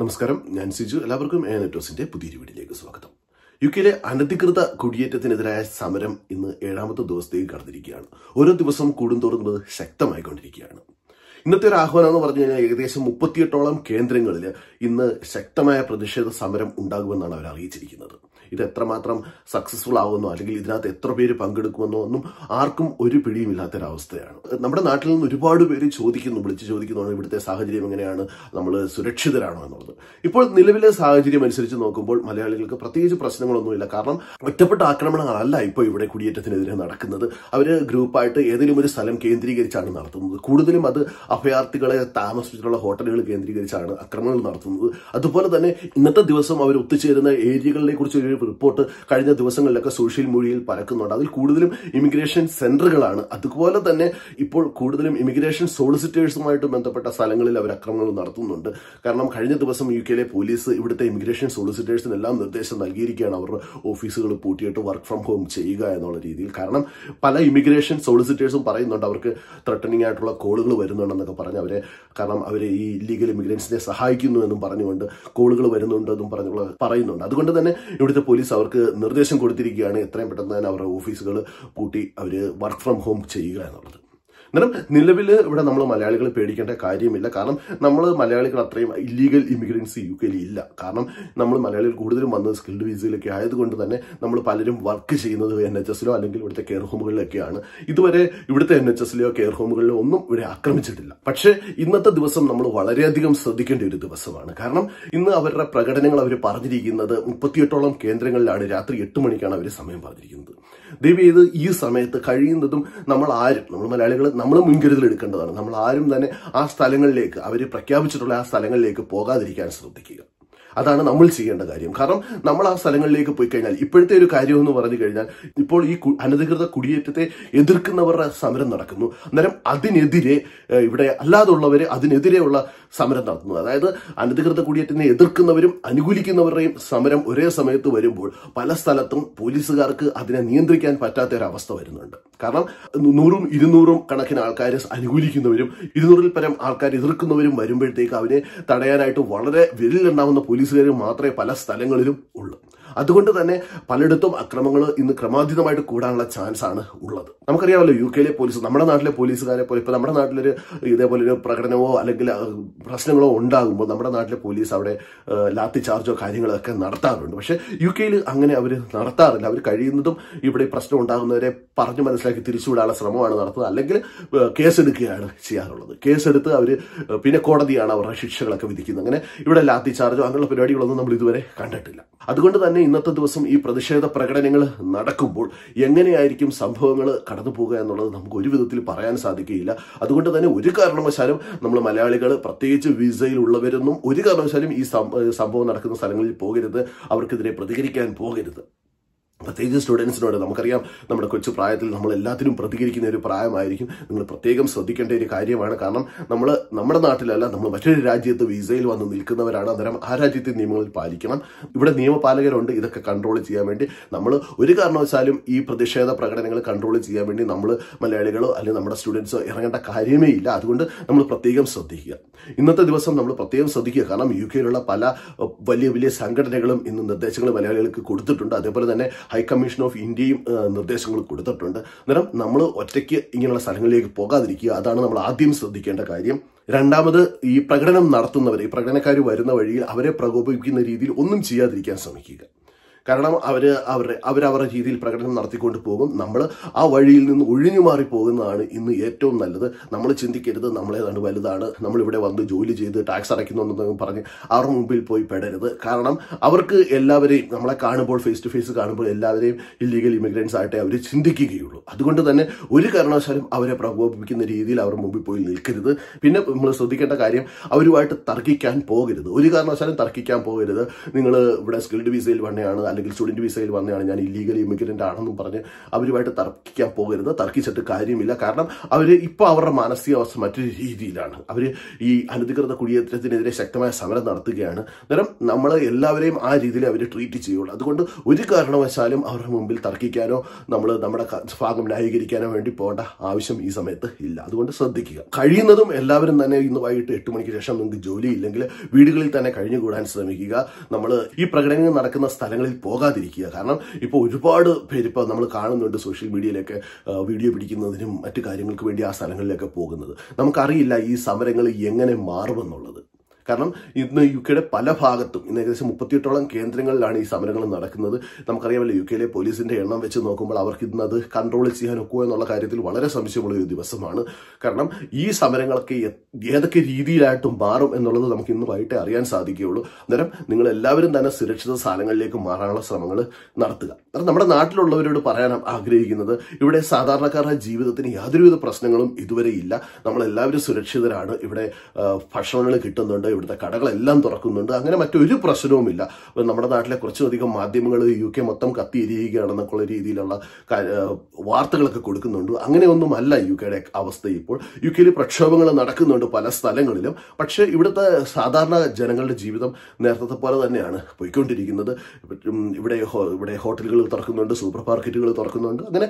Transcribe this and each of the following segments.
നമസ്കാരം ഞാൻ സിജു എല്ലാവർക്കും എ നെറ്റോസിന്റെ പുതിയൊരു വീഡിയോയിലേക്ക് സ്വാഗതം യു കെയിലെ അനധികൃത കുടിയേറ്റത്തിനെതിരായ സമരം ഇന്ന് ഏഴാമത്തെ ദിവസത്തേക്ക് കടന്നിരിക്കുകയാണ് ഓരോ ദിവസം കൂടുന്തോറും ഇത് ശക്തമായിക്കൊണ്ടിരിക്കുകയാണ് ഇന്നത്തെ ഒരു ആഹ്വാനം എന്ന് പറഞ്ഞു കഴിഞ്ഞാൽ ഏകദേശം മുപ്പത്തിയെട്ടോളം കേന്ദ്രങ്ങളിൽ ഇന്ന് ശക്തമായ പ്രതിഷേധ സമരം ഉണ്ടാകുമെന്നാണ് അവർ അറിയിച്ചിരിക്കുന്നത് ഇത് എത്രമാത്രം സക്സസ്ഫുൾ ആവുമെന്നോ അല്ലെങ്കിൽ ഇതിനകത്ത് എത്ര പേര് പങ്കെടുക്കുമെന്നോ ഒന്നും ആർക്കും ഒരു പിടിയും ഇല്ലാത്തൊരവസ്ഥയാണ് നമ്മുടെ നാട്ടിൽ നിന്ന് ഒരുപാട് പേര് ചോദിക്കുന്നു വിളിച്ച് ചോദിക്കുന്നതാണ് ഇവിടുത്തെ സാഹചര്യം എങ്ങനെയാണ് നമ്മൾ സുരക്ഷിതരാണോ എന്നുള്ളത് ഇപ്പോൾ നിലവിലെ സാഹചര്യം അനുസരിച്ച് നോക്കുമ്പോൾ മലയാളികൾക്ക് പ്രത്യേകിച്ച് പ്രശ്നങ്ങളൊന്നുമില്ല കാരണം ഒറ്റപ്പെട്ട ആക്രമണങ്ങളല്ല ഇപ്പോൾ ഇവിടെ കുടിയേറ്റത്തിനെതിരെ നടക്കുന്നത് അവർ ഗ്രൂപ്പായിട്ട് ഏതെങ്കിലും ഒരു സ്ഥലം കേന്ദ്രീകരിച്ചാണ് നടത്തുന്നത് കൂടുതലും അത് അഭയാർത്ഥികളെ താമസിച്ചിട്ടുള്ള ഹോട്ടലുകൾ കേന്ദ്രീകരിച്ചാണ് ആക്രമണങ്ങൾ നടത്തുന്നത് അതുപോലെ തന്നെ ഇന്നത്തെ ദിവസം അവർ ഒത്തുചേരുന്ന ഏരിയകളെ കുറിച്ച് ഒരു റിപ്പോർട്ട് കഴിഞ്ഞ ദിവസങ്ങളിലൊക്കെ സോഷ്യൽ മീഡിയയിൽ പരക്കുന്നുണ്ട് അതിൽ കൂടുതലും ഇമിഗ്രേഷൻ സെന്ററുകളാണ് അതുപോലെ തന്നെ ഇപ്പോൾ കൂടുതലും ഇമിഗ്രേഷൻ സോളിസിറ്റേഴ്സുമായിട്ട് ബന്ധപ്പെട്ട സ്ഥലങ്ങളിൽ അവർ അക്രമങ്ങൾ നടത്തുന്നുണ്ട് കാരണം കഴിഞ്ഞ ദിവസം യു കെയിലെ പോലീസ് ഇവിടുത്തെ ഇമിഗ്രേഷൻ സോളിസിറ്റേഴ്സിനെല്ലാം നിർദ്ദേശം നൽകിയിരിക്കുകയാണ് അവരുടെ ഓഫീസുകൾ പൂട്ടിയിട്ട് വർക്ക് ഫ്രം ഹോം ചെയ്യുക എന്നുള്ള രീതിയിൽ കാരണം പല ഇമിഗ്രേഷൻ സോളിസിറ്റേഴ്സും പറയുന്നുണ്ട് അവർക്ക് ത്രട്ടനിങ് ആയിട്ടുള്ള കോളുകൾ വരുന്നുണ്ടെന്നൊക്കെ പറഞ്ഞ് അവരെ കാരണം അവരെ ഈ ലീഗൽ ഇമിഗ്രൻസിനെ സഹായിക്കുന്നു എന്നും പറഞ്ഞുകൊണ്ട് കോളുകൾ വരുന്നുണ്ടെന്നും പറഞ്ഞുള്ള പറയുന്നുണ്ട് അതുകൊണ്ട് തന്നെ ഇവിടുത്തെ പോലീസ് അവർക്ക് നിർദ്ദേശം കൊടുത്തിരിക്കുകയാണ് എത്രയും പെട്ടെന്ന് തന്നെ അവരുടെ ഓഫീസുകൾ പൂട്ടി അവർ വർക്ക് ഫ്രം ഹോം ചെയ്യുക എന്നുള്ളത് അന്നേരം നിലവിൽ ഇവിടെ നമ്മൾ മലയാളികൾ പേടിക്കേണ്ട കാര്യമില്ല കാരണം നമ്മൾ മലയാളികൾ അത്രയും ഇല്ലീഗൽ ഇമിഗ്രൻസ് യു കെയിൽ ഇല്ല കാരണം നമ്മൾ മലയാളികൾ കൂടുതലും വന്നത് സ്കിൽഡ് വിസയിലൊക്കെ ആയതുകൊണ്ട് തന്നെ നമ്മൾ പലരും വർക്ക് ചെയ്യുന്നത് എൻ എച്ച് എസിലോ അല്ലെങ്കിൽ ഇവിടുത്തെ കെയർ ഹോമുകളിലൊക്കെയാണ് ഇതുവരെ ഇവിടുത്തെ എൻ എച്ച് എസിലെയോ കെയർ ഹോമുകളിലോ ഒന്നും ഇവരെ ആക്രമിച്ചിട്ടില്ല പക്ഷേ ഇന്നത്തെ ദിവസം നമ്മൾ വളരെയധികം ശ്രദ്ധിക്കേണ്ട ഒരു ദിവസമാണ് കാരണം ഇന്ന് അവരുടെ പ്രകടനങ്ങൾ അവർ പറഞ്ഞിരിക്കുന്നത് മുപ്പത്തിയെട്ടോളം കേന്ദ്രങ്ങളിലാണ് രാത്രി എട്ട് മണിക്കാണ് അവർ സമയം പറഞ്ഞിരിക്കുന്നത് ദൈവം ഈ സമയത്ത് കഴിയുന്നതും നമ്മൾ ആരും നമ്മൾ മലയാളികൾ നമ്മൾ മുൻകരുതൽ എടുക്കേണ്ടതാണ് നമ്മൾ ആരും തന്നെ ആ സ്ഥലങ്ങളിലേക്ക് അവർ പ്രഖ്യാപിച്ചിട്ടുള്ള ആ സ്ഥലങ്ങളിലേക്ക് പോകാതിരിക്കാൻ ശ്രദ്ധിക്കുക അതാണ് നമ്മൾ ചെയ്യേണ്ട കാര്യം കാരണം നമ്മൾ ആ സ്ഥലങ്ങളിലേക്ക് പോയി കഴിഞ്ഞാൽ ഇപ്പോഴത്തെ ഒരു കാര്യം എന്ന് പറഞ്ഞു കഴിഞ്ഞാൽ ഇപ്പോൾ ഈ അനധികൃത കുടിയേറ്റത്തെ എതിർക്കുന്നവരുടെ സമരം നടക്കുന്നു അന്നേരം അതിനെതിരെ ഇവിടെ അല്ലാതുള്ളവരെ അതിനെതിരെയുള്ള സമരം നടത്തുന്നു അതായത് അനധികൃത കുടിയേറ്റത്തിനെ എതിർക്കുന്നവരും അനുകൂലിക്കുന്നവരുടെയും സമരം ഒരേ സമയത്ത് വരുമ്പോൾ പല സ്ഥലത്തും പോലീസുകാർക്ക് അതിനെ നിയന്ത്രിക്കാൻ പറ്റാത്ത ഒരു അവസ്ഥ വരുന്നുണ്ട് കാരണം നൂറും ഇരുന്നൂറും കണക്കിന് ആൾക്കാർ അനുകൂലിക്കുന്നവരും ഇരുന്നൂറിൽ പരം ആൾക്കാർ എതിർക്കുന്നവരും വരുമ്പോഴത്തേക്ക് അവരെ തടയാനായിട്ട് വളരെ വിരലിലുണ്ടാവുന്ന പോലീസുകാർ മാത്രമേ പല സ്ഥലങ്ങളിലും ഉള്ളൂ അതുകൊണ്ട് തന്നെ പലയിടത്തും അക്രമങ്ങൾ ഇന്ന് ക്രമാതീതമായിട്ട് കൂടാനുള്ള ചാൻസ് ആണ് ഉള്ളത് നമുക്കറിയാമല്ലോ യു കെയിലെ പോലീസ് നമ്മുടെ നാട്ടിലെ പോലീസുകാരെ പോലെ ഇപ്പൊ നമ്മുടെ നാട്ടിലൊരു ഇതേപോലെ ഒരു പ്രകടനമോ അല്ലെങ്കിൽ പ്രശ്നങ്ങളോ ഉണ്ടാകുമ്പോൾ നമ്മുടെ നാട്ടിലെ പോലീസ് അവിടെ ലാത്തി ചാർജോ കാര്യങ്ങളൊക്കെ നടത്താറുണ്ട് പക്ഷെ യു കെയിൽ അങ്ങനെ അവർ നടത്താറില്ല അവർ കഴിയുന്നതും ഇവിടെ പ്രശ്നം ഉണ്ടാകുന്നവരെ പറഞ്ഞു മനസ്സിലാക്കി തിരിച്ചുവിടാനുള്ള ശ്രമമാണ് നടത്തുന്നത് അല്ലെങ്കിൽ കേസെടുക്കുകയാണ് ചെയ്യാറുള്ളത് കേസെടുത്ത് അവർ പിന്നെ കോടതിയാണ് അവരുടെ ശിക്ഷകളൊക്കെ വിധിക്കുന്നത് അങ്ങനെ ഇവിടെ ലാത്തി ചാർജോ അങ്ങനെയുള്ള പരിപാടികളൊന്നും നമ്മൾ ഇതുവരെ കണ്ടിട്ടില്ല അതുകൊണ്ട് തന്നെ ഇന്നത്തെ ദിവസം ഈ പ്രതിഷേധ പ്രകടനങ്ങൾ നടക്കുമ്പോൾ എങ്ങനെയായിരിക്കും സംഭവങ്ങൾ കടന്നു പോകുക എന്നുള്ളത് നമുക്ക് ഒരു വിധത്തിൽ പറയാൻ സാധിക്കുകയില്ല അതുകൊണ്ട് തന്നെ ഒരു കാരണവശാലും നമ്മൾ മലയാളികൾ പ്രത്യേകിച്ച് വിസയിലുള്ളവരൊന്നും ഒരു കാരണവശാലും ഈ സംഭവം നടക്കുന്ന സ്ഥലങ്ങളിൽ പോകരുത് അവർക്കെതിരെ പ്രതികരിക്കാൻ പോകരുത് പ്രത്യേകിച്ച് സ്റ്റുഡൻസിനോട് നമുക്കറിയാം നമ്മുടെ കൊച്ചു പ്രായത്തിൽ നമ്മൾ എല്ലാത്തിനും പ്രതികരിക്കുന്ന ഒരു പ്രായമായിരിക്കും നിങ്ങൾ പ്രത്യേകം ശ്രദ്ധിക്കേണ്ട ഒരു കാര്യമാണ് കാരണം നമ്മൾ നമ്മുടെ നാട്ടിലല്ല നമ്മൾ മറ്റൊരു രാജ്യത്ത് വിസയിൽ വന്ന് നിൽക്കുന്നവരാണ് അന്നേരം ആ രാജ്യത്തെ നിയമങ്ങൾ പാലിക്കണം ഇവിടെ നിയമപാലകരുണ്ട് ഇതൊക്കെ കൺട്രോൾ ചെയ്യാൻ വേണ്ടി നമ്മൾ ഒരു കാരണവശാലും ഈ പ്രതിഷേധ പ്രകടനങ്ങൾ കൺട്രോൾ ചെയ്യാൻ വേണ്ടി നമ്മൾ മലയാളികളോ അല്ലെങ്കിൽ നമ്മുടെ സ്റ്റുഡൻസോ ഇറങ്ങേണ്ട കാര്യമേ ഇല്ല അതുകൊണ്ട് നമ്മൾ പ്രത്യേകം ശ്രദ്ധിക്കുക ഇന്നത്തെ ദിവസം നമ്മൾ പ്രത്യേകം ശ്രദ്ധിക്കുക കാരണം യു കെയിലുള്ള പല വലിയ വലിയ സംഘടനകളും ഇന്ന് നിർദ്ദേശങ്ങൾ മലയാളികൾക്ക് കൊടുത്തിട്ടുണ്ട് അതേപോലെ തന്നെ ഹൈക്കമ്മീഷൻ ഓഫ് ഇന്ത്യയും നിർദ്ദേശങ്ങൾ കൊടുത്തിട്ടുണ്ട് അന്നേരം നമ്മൾ ഒറ്റയ്ക്ക് ഇങ്ങനെയുള്ള സ്ഥലങ്ങളിലേക്ക് പോകാതിരിക്കുക അതാണ് നമ്മൾ ആദ്യം ശ്രദ്ധിക്കേണ്ട കാര്യം രണ്ടാമത് ഈ പ്രകടനം നടത്തുന്നവർ ഈ പ്രകടനക്കാർ വരുന്ന വഴിയിൽ അവരെ പ്രകോപിപ്പിക്കുന്ന രീതിയിൽ ഒന്നും ചെയ്യാതിരിക്കാൻ ശ്രമിക്കുക കാരണം അവർ അവരുടെ അവരവരുടെ രീതിയിൽ പ്രകടനം നടത്തിക്കൊണ്ട് പോകും നമ്മൾ ആ വഴിയിൽ നിന്ന് ഒഴിഞ്ഞു മാറി പോകുന്നതാണ് ഇന്ന് ഏറ്റവും നല്ലത് നമ്മൾ ചിന്തിക്കരുത് നമ്മളേതാണ്ട് വലുതാണ് നമ്മളിവിടെ വന്ന് ജോലി ചെയ്ത് ടാക്സ് അടയ്ക്കുന്നുണ്ടെന്നും പറഞ്ഞ് അവരുടെ മുമ്പിൽ പോയി പെടരുത് കാരണം അവർക്ക് എല്ലാവരെയും നമ്മളെ കാണുമ്പോൾ ഫേസ് ടു ഫേസ് കാണുമ്പോൾ എല്ലാവരെയും ഇല്ലീഗൽ ഇമിഗ്രൻസ് ആയിട്ടേ അവർ ചിന്തിക്കുകയുള്ളൂ അതുകൊണ്ട് തന്നെ ഒരു കാരണവശാലും അവരെ പ്രകോപിപ്പിക്കുന്ന രീതിയിൽ അവരുടെ മുമ്പിൽ പോയി നിൽക്കരുത് പിന്നെ നമ്മൾ ശ്രദ്ധിക്കേണ്ട കാര്യം അവരുമായിട്ട് തർക്കിക്കാൻ പോകരുത് ഒരു കാരണവശാലും തർക്കിക്കാൻ പോകരുത് നിങ്ങൾ ഇവിടെ സ്കിൽഡ് വിസയിൽ വണ്ണയാണ് അല്ലെങ്കിൽ സ്റ്റുഡൻറ്റ് വിസയിൽ വന്നതാണ് ഞാൻ ഇല്ലീഗൽ ഇമിഗ്രൻ്റ് ആണെന്നും പറഞ്ഞ് അവരുമായിട്ട് തർക്കിക്കാൻ പോകരുത് തർക്കിച്ചിട്ട് കാര്യമില്ല കാരണം അവർ ഇപ്പോൾ അവരുടെ മാനസികാവസ്ഥ മറ്റൊരു രീതിയിലാണ് അവർ ഈ അനധികൃത കുടിയേറ്റത്തിനെതിരെ ശക്തമായ സമരം നടത്തുകയാണ് അന്നേരം നമ്മൾ എല്ലാവരെയും ആ രീതിയിൽ അവർ ട്രീറ്റ് ചെയ്യുള്ളൂ അതുകൊണ്ട് ഒരു കാരണവശാലും അവരുടെ മുമ്പിൽ തർക്കിക്കാനോ നമ്മൾ നമ്മുടെ ഭാഗം ന്യായീകരിക്കാനോ വേണ്ടി പോകേണ്ട ആവശ്യം ഈ സമയത്ത് ഇല്ല അതുകൊണ്ട് ശ്രദ്ധിക്കുക കഴിയുന്നതും എല്ലാവരും തന്നെ ഇന്ന് വൈകിട്ട് എട്ട് മണിക്ക് ശേഷം നിങ്ങൾക്ക് ജോലി ഇല്ലെങ്കിൽ വീടുകളിൽ തന്നെ കഴിഞ്ഞുകൂടാൻ ശ്രമിക്കുക നമ്മൾ ഈ പ്രകടനങ്ങൾ നടക്കുന്ന സ്ഥലങ്ങളിൽ പോകാതിരിക്കുക കാരണം ഇപ്പോൾ ഒരുപാട് പേര് ഇപ്പോൾ നമ്മൾ കാണുന്നുണ്ട് സോഷ്യൽ മീഡിയയിലൊക്കെ വീഡിയോ പിടിക്കുന്നതിനും മറ്റു കാര്യങ്ങൾക്ക് വേണ്ടി ആ സ്ഥലങ്ങളിലൊക്കെ പോകുന്നത് നമുക്കറിയില്ല ഈ സമരങ്ങൾ എങ്ങനെ മാറുമെന്നുള്ളത് കാരണം ഇന്ന് യു കെയുടെ പല ഭാഗത്തും ഇന്ന് ഏകദേശം മുപ്പത്തിയെട്ടോളം കേന്ദ്രങ്ങളിലാണ് ഈ സമരങ്ങൾ നടക്കുന്നത് നമുക്കറിയാമല്ലോ യു കെയിലെ പോലീസിന്റെ എണ്ണം വെച്ച് നോക്കുമ്പോൾ അവർക്ക് ഇന്നത് അത് കൺട്രോൾ ചെയ്യാൻ ഒക്കുമോ എന്നുള്ള കാര്യത്തിൽ വളരെ സംശയമുള്ള ഒരു ദിവസമാണ് കാരണം ഈ സമരങ്ങളൊക്കെ ഏതൊക്കെ രീതിയിലായിട്ടും മാറും എന്നുള്ളത് നമുക്ക് ഇന്ന് വൈകിട്ട് അറിയാൻ സാധിക്കുകയുള്ളൂ അന്നേരം നിങ്ങൾ എല്ലാവരും തന്നെ സുരക്ഷിത സ്ഥലങ്ങളിലേക്ക് മാറാനുള്ള ശ്രമങ്ങൾ നടത്തുക കാരണം നമ്മുടെ നാട്ടിലുള്ളവരോട് പറയാൻ ആഗ്രഹിക്കുന്നത് ഇവിടെ സാധാരണക്കാരുടെ ജീവിതത്തിന് യാതൊരുവിധ പ്രശ്നങ്ങളും ഇതുവരെ ഇല്ല നമ്മളെല്ലാവരും സുരക്ഷിതരാണ് ഇവിടെ ഭക്ഷണങ്ങൾ കിട്ടുന്നുണ്ട് ഇവിടുത്തെ കടകളെല്ലാം തുറക്കുന്നുണ്ട് അങ്ങനെ മറ്റൊരു പ്രശ്നവുമില്ല നമ്മുടെ നാട്ടിലെ കുറച്ചധികം മാധ്യമങ്ങൾ യു കെ മൊത്തം കത്തിയിരിക്കുകയാണെന്നൊക്കെയുള്ള രീതിയിലുള്ള വാർത്തകളൊക്കെ കൊടുക്കുന്നുണ്ട് അങ്ങനെയൊന്നും അല്ല യു കെയുടെ അവസ്ഥ ഇപ്പോൾ യു കെയിൽ പ്രക്ഷോഭങ്ങൾ നടക്കുന്നുണ്ട് പല സ്ഥലങ്ങളിലും പക്ഷേ ഇവിടുത്തെ സാധാരണ ജനങ്ങളുടെ ജീവിതം നേരത്തെ പോലെ തന്നെയാണ് പോയിക്കൊണ്ടിരിക്കുന്നത് ഇവിടെ ഇവിടെ ഹോട്ടലുകൾ തുറക്കുന്നുണ്ട് സൂപ്പർ മാർക്കറ്റുകൾ തുറക്കുന്നുണ്ട് അങ്ങനെ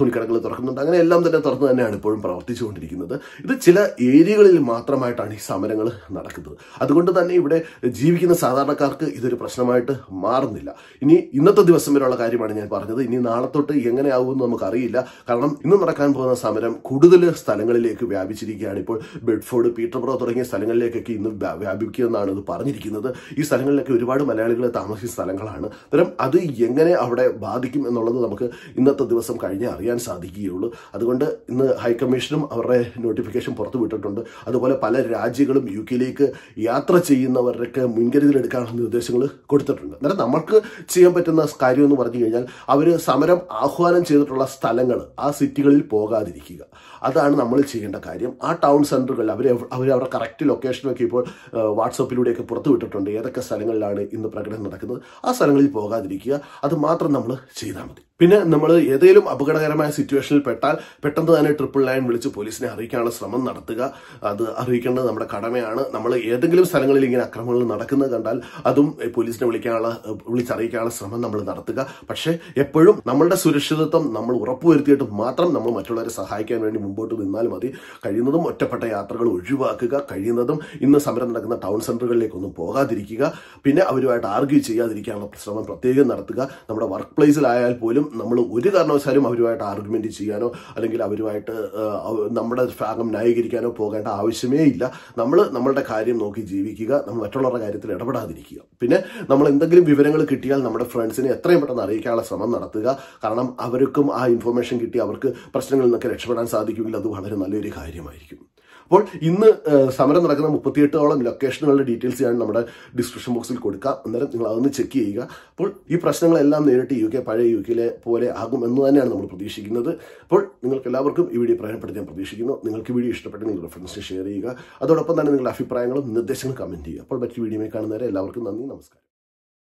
തുണിക്കടകൾ തുറക്കുന്നുണ്ട് അങ്ങനെ എല്ലാം തന്നെ തുറന്നു തന്നെയാണ് ഇപ്പോഴും പ്രവർത്തിച്ചുകൊണ്ടിരിക്കുന്നത് ഇത് ചില ഏരിയകളിൽ മാത്രമായിട്ടാണ് ഈ സമരങ്ങൾ നടക്കുന്നത് അതുകൊണ്ട് തന്നെ ഇവിടെ ജീവിക്കുന്ന സാധാരണക്കാർക്ക് ഇതൊരു പ്രശ്നമായിട്ട് മാറുന്നില്ല ഇനി ഇന്നത്തെ ദിവസം വരെയുള്ള കാര്യമാണ് ഞാൻ പറഞ്ഞത് ഇനി നാളെ തൊട്ട് എങ്ങനെയാവുമെന്ന് നമുക്കറിയില്ല കാരണം ഇന്ന് നടക്കാൻ പോകുന്ന സമരം കൂടുതൽ സ്ഥലങ്ങളിലേക്ക് വ്യാപിച്ചിരിക്കുകയാണ് ഇപ്പോൾ ബെഡ്ഫോർഡ് പീറ്റർബ്രോ തുടങ്ങിയ സ്ഥലങ്ങളിലേക്കൊക്കെ ഇന്ന് വ്യാപിക്കുമെന്നാണ് ഇത് പറഞ്ഞിരിക്കുന്നത് ഈ സ്ഥലങ്ങളിലൊക്കെ ഒരുപാട് മലയാളികൾ താമസിക്കുന്ന സ്ഥലങ്ങളാണ് അന്നേരം അത് എങ്ങനെ അവിടെ ബാധിക്കും എന്നുള്ളത് നമുക്ക് ഇന്നത്തെ ദിവസം കഴിഞ്ഞ് അറിയാൻ സാധിക്കുകയുള്ളൂ അതുകൊണ്ട് ഇന്ന് ഹൈക്കമ്മീഷനും അവരുടെ നോട്ടിഫിക്കേഷൻ പുറത്തുവിട്ടിട്ടുണ്ട് അതുപോലെ പല രാജ്യങ്ങളും യു കെയിൽ ഇന്ത്യയിലേക്ക് യാത്ര ചെയ്യുന്നവരുടെയൊക്കെ എടുക്കാനുള്ള നിർദ്ദേശങ്ങൾ കൊടുത്തിട്ടുണ്ട് അന്നേരം നമുക്ക് ചെയ്യാൻ പറ്റുന്ന കാര്യം എന്ന് പറഞ്ഞു കഴിഞ്ഞാൽ അവർ സമരം ആഹ്വാനം ചെയ്തിട്ടുള്ള സ്ഥലങ്ങൾ ആ സിറ്റികളിൽ പോകാതിരിക്കുക അതാണ് നമ്മൾ ചെയ്യേണ്ട കാര്യം ആ ടൗൺ സെൻറ്ററുകൾ അവർ അവർ അവരുടെ കറക്റ്റ് ലൊക്കേഷനൊക്കെ ഇപ്പോൾ വാട്സപ്പിലൂടെയൊക്കെ പുറത്തുവിട്ടിട്ടുണ്ട് ഏതൊക്കെ സ്ഥലങ്ങളിലാണ് ഇന്ന് പ്രകടനം നടക്കുന്നത് ആ സ്ഥലങ്ങളിൽ പോകാതിരിക്കുക അത് മാത്രം നമ്മൾ ചെയ്താൽ മതി പിന്നെ നമ്മൾ ഏതെങ്കിലും അപകടകരമായ സിറ്റുവേഷനിൽ പെട്ടാൽ പെട്ടെന്ന് തന്നെ ട്രിപ്പിൾ ലൈൻ വിളിച്ച് പോലീസിനെ അറിയിക്കാനുള്ള ശ്രമം നടത്തുക അത് അറിയിക്കേണ്ടത് നമ്മുടെ കടമയാണ് നമ്മൾ ഏതെങ്കിലും സ്ഥലങ്ങളിൽ ഇങ്ങനെ അക്രമങ്ങൾ നടക്കുന്നത് കണ്ടാൽ അതും പോലീസിനെ വിളിക്കാനുള്ള വിളിച്ചറിയിക്കാനുള്ള ശ്രമം നമ്മൾ നടത്തുക പക്ഷേ എപ്പോഴും നമ്മളുടെ സുരക്ഷിതത്വം നമ്മൾ ഉറപ്പുവരുത്തിയിട്ട് മാത്രം നമ്മൾ മറ്റുള്ളവരെ സഹായിക്കാൻ വേണ്ടി മുമ്പോട്ട് നിന്നാൽ മതി കഴിയുന്നതും ഒറ്റപ്പെട്ട യാത്രകൾ ഒഴിവാക്കുക കഴിയുന്നതും ഇന്ന് സമരം നടക്കുന്ന ടൗൺ സെന്ററുകളിലേക്കൊന്നും പോകാതിരിക്കുക പിന്നെ അവരുമായിട്ട് ആർഗ്യൂ ചെയ്യാതിരിക്കാനുള്ള ശ്രമം പ്രത്യേകം നടത്തുക നമ്മുടെ വർക്ക് പ്ലേസിലായാൽ പോലും നമ്മൾ ഒരു കാരണവശാലും അവരുമായിട്ട് ആർഗ്യുമെൻറ്റ് ചെയ്യാനോ അല്ലെങ്കിൽ അവരുമായിട്ട് നമ്മുടെ ഭാഗം ന്യായീകരിക്കാനോ പോകേണ്ട ആവശ്യമേ ഇല്ല നമ്മൾ നമ്മളുടെ കാര്യം നോക്കി ജീവിക്കുക നമ്മൾ മറ്റുള്ളവരുടെ കാര്യത്തിൽ ഇടപെടാതിരിക്കുക പിന്നെ നമ്മൾ എന്തെങ്കിലും വിവരങ്ങൾ കിട്ടിയാൽ നമ്മുടെ ഫ്രണ്ട്സിനെ എത്രയും പെട്ടെന്ന് അറിയിക്കാനുള്ള ശ്രമം നടത്തുക കാരണം അവർക്കും ആ ഇൻഫർമേഷൻ കിട്ടി അവർക്ക് പ്രശ്നങ്ങളിൽ നിന്നൊക്കെ രക്ഷപ്പെടാൻ സാധിക്കുമെങ്കിൽ അത് വളരെ നല്ലൊരു കാര്യമായിരിക്കും അപ്പോൾ ഇന്ന് സമരം നടക്കുന്ന മുപ്പത്തിയെട്ടോളം ലൊക്കേഷനുകളുടെ ഡീറ്റെയിൽസ് ഞാൻ നമ്മുടെ ഡിസ്ക്രിപ്ഷൻ ബോക്സിൽ കൊടുക്കാം അന്നേരം നിങ്ങൾ അതൊന്ന് ചെക്ക് ചെയ്യുക അപ്പോൾ ഈ പ്രശ്നങ്ങളെല്ലാം നേരിട്ട് യു കെ പഴയ യു കെയിലെ പോലെ ആകും എന്ന് തന്നെയാണ് നമ്മൾ പ്രതീക്ഷിക്കുന്നത് അപ്പോൾ നിങ്ങൾക്ക് എല്ലാവർക്കും ഈ വീഡിയോ പ്രയോജനപ്പെടുത്തി ഞാൻ പ്രതീക്ഷിക്കുന്നു നിങ്ങൾക്ക് വീഡിയോ നിങ്ങൾ റെഫറൻസ് ഷെയർ ചെയ്യുക അതോടൊപ്പം തന്നെ നിങ്ങളുടെ അഭിപ്രായങ്ങളും നിർദ്ദേശങ്ങളും കമൻറ്റ് ചെയ്യുക അപ്പോൾ മറ്റു വീഡിയോയിൽ കാണുന്നവരെ എല്ലാവർക്കും നന്ദി നമസ്കാരം